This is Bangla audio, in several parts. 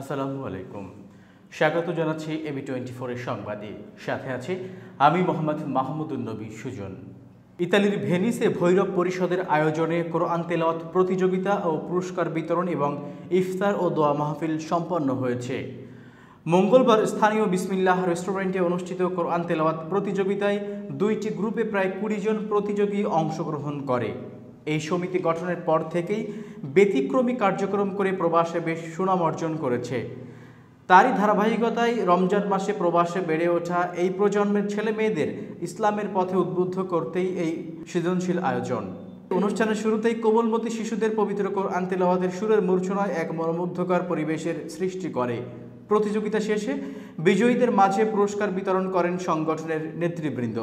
আসসালামু আলাইকুম স্বাগত জানাচ্ছি এবি টোয়েন্টি ফোরের সংবাদে সাথে আছি আমি মোহাম্মদ মাহমুদুল নবী সুজন ইতালির ভেনিসে ভৈরব পরিষদের আয়োজনে কোরআন তেলাওয়াত প্রতিযোগিতা ও পুরস্কার বিতরণ এবং ইফতার ও দোয়া মাহফিল সম্পন্ন হয়েছে মঙ্গলবার স্থানীয় বিসমিল্লাহ রেস্টুরেন্টে অনুষ্ঠিত কোরআন তেলাওয়াত প্রতিযোগিতায় দুইটি গ্রুপে প্রায় কুড়ি জন প্রতিযোগী অংশগ্রহণ করে এই সমিতি গঠনের পর থেকেই ব্যতিক্রমী কার্যক্রম করে প্রবাসে বেশ সুনাম অর্জন করেছে তারই ধারাবাহিকতায় রমজান মাসে প্রবাসে বেড়ে ওঠা এই প্রজন্মের ছেলে মেয়েদের ইসলামের পথে উদ্বুদ্ধ করতেই এই সৃজনশীল আয়োজন অনুষ্ঠানের শুরুতেই কোমলমতি শিশুদের পবিত্র কোরআন তেলাওয়াতের সুরের মূর্ছনায় এক মনোমুগ্ধকর পরিবেশের সৃষ্টি করে প্রতিযোগিতা শেষে বিজয়ীদের মাঝে পুরস্কার বিতরণ করেন সংগঠনের নেতৃবৃন্দ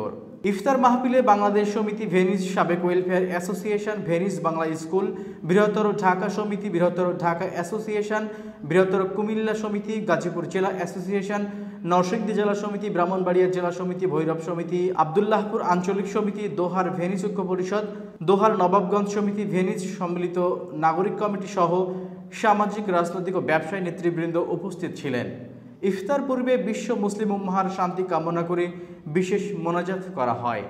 ইফতার মাহফিলে বাংলাদেশ সমিতি ভেনিস সাবেক welfare association Venice Bangla school বৃহত্তর ঢাকা সমিতি বৃহত্তর ঢাকা অ্যাসোসিয়েশন বৃহত্তর কুমিল্লা সমিতি গাজীপুর জেলা অ্যাসোসিয়েশন নরসিংদী জেলা সমিতি ব্রাহ্মণবাড়িয়া জেলা সমিতি ভৈরব সমিতি আবদুল্লাহপুর আঞ্চলিক সমিতি দোহার ভেনিস ঐক্য পরিষদ দোহার নবাবগঞ্জ সমিতি ভেনিস সম্মিলিত নাগরিক কমিটি সহ সামাজিক রাজনৈতিক ও ব্যবসায়ী নেতৃবৃন্দ উপস্থিত ছিলেন ইফতার পূর্বে বিশ্ব মুসলিম উম্মাহার শান্তি কামনা করে বিশেষ মোনাজাত করা হয়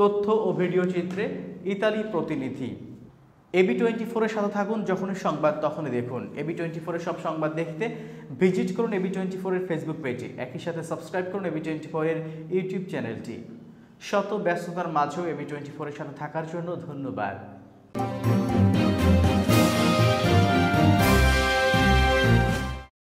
তথ্য ও ভিডিও চিত্রে ইতালি প্রতিনিধি এবি টোয়েন্টি ফোরের সাথে থাকুন যখনই সংবাদ তখনই দেখুন এবি টোয়েন্টি ফোরের সব সংবাদ দেখতে ভিজিট করুন এবি টোয়েন্টি ফোরের ফেসবুক পেজে একই সাথে সাবস্ক্রাইব করুন এবি টোয়েন্টি ফোরের ইউটিউব চ্যানেলটি শত ব্যস্ততার মাঝেও এবি টোয়েন্টি ফোরের সাথে থাকার জন্য ধন্যবাদ